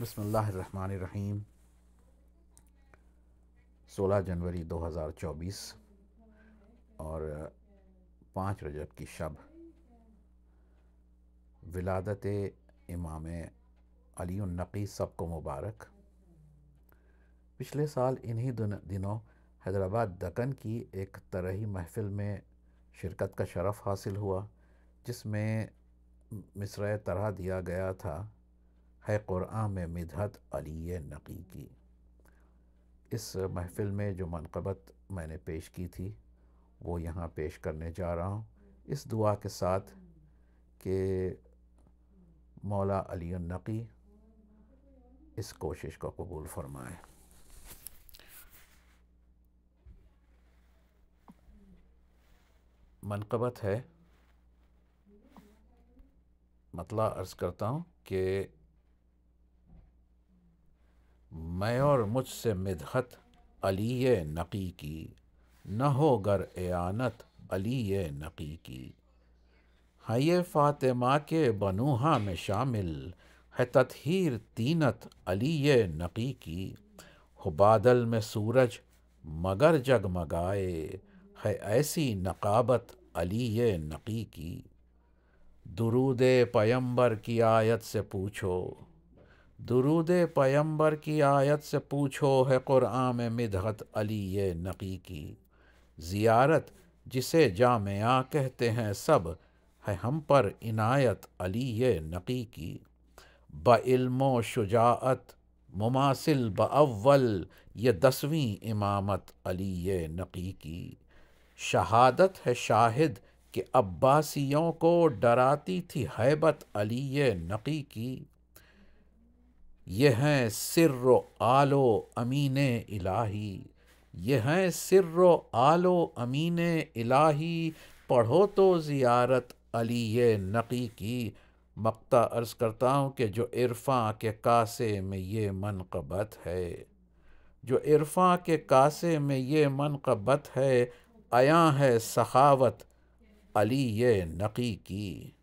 बसमीम 16 जनवरी 2024 और पाँच रजब की शब विलादत इमाम अली नकी सबको मुबारक पिछले साल इन्हीं दिनों हैदराबाद दकन की एक तरही महफ़िल में शिरकत का शरफ़ हासिल हुआ जिसमें मिसरा तरह दिया गया था है क़ुरान में मिधत अली नकी की इस महफ़िल में जो मनकबत मैंने पेश की थी वो यहाँ पेश करने जा रहा हूँ इस दुआ के साथ कि मौला अली नकी इस कोशिश को कबूल फरमाएँ मनकबत है मतला अर्ज़ करता हूँ कि मैं और मुझसे मिदहत अली नकी की न हो गर एनत अली नकी की हये फ़ातिमा के बनूहा में शामिल है तथहीर तीनत अली नकी की हो बादल में सूरज मगर जगमगाए है ऐसी नकाबत अली नकी की दुरूद पयंबर की आयत से पूछो दरूद पैम्बर की आयत से पूछो है क़ुरान में मिदहत अली ये नकी की ज़ियारत जिसे जामया कहते हैं सब है हम पर इनायत अली ये नकी की बल्मो शुजात मुमासिल बअव्वल ये दसवीं इमामत अली ये नकी की शहादत है शाहिद के अब्बासियों को डराती थी हैबत अली ये नकी की ये हैं सिर आलो अमीन इलाही ये हैं सिर आलो अमीन इलाही पढ़ो तो ज़ियारत अली ये नकी की मक्ता अर्ज़ करता हूँ कि जो इरफ़ा के कासे में ये मनकबत है जो इरफ़ा के कासे में ये मनकबत है आया है सखावत अली ये नकी की